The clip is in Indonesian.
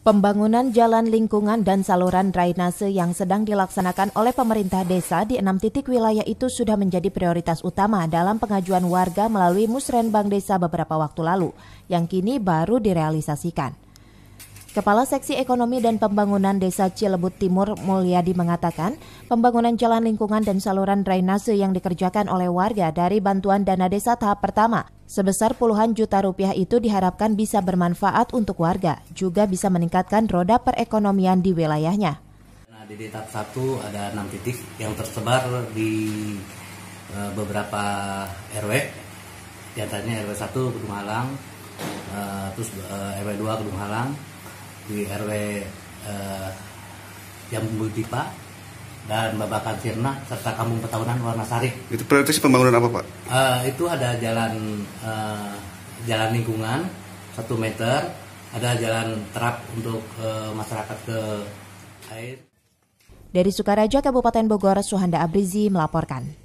Pembangunan jalan lingkungan dan saluran drainase yang sedang dilaksanakan oleh pemerintah desa di enam titik wilayah itu sudah menjadi prioritas utama dalam pengajuan warga melalui musrenbang desa beberapa waktu lalu, yang kini baru direalisasikan. Kepala Seksi Ekonomi dan Pembangunan Desa Cilebut Timur Mulyadi mengatakan, pembangunan jalan lingkungan dan saluran drainase yang dikerjakan oleh warga dari bantuan dana desa tahap pertama sebesar puluhan juta rupiah itu diharapkan bisa bermanfaat untuk warga, juga bisa meningkatkan roda perekonomian di wilayahnya. Nah, di tahap satu ada enam titik yang tersebar di e, beberapa RW, diantaranya RW 1 Gunung Halang, e, terus e, RW 2 Gunung Halang, di RW eh, yang Tipa dan Babakan Sirna serta Kampung warna Sari. Itu prioritas pembangunan apa Pak? Eh, itu ada jalan eh, jalan lingkungan satu meter, ada jalan terap untuk eh, masyarakat ke air. Dari Sukaraja, Kabupaten Bogor, Suhanda Abrizi melaporkan.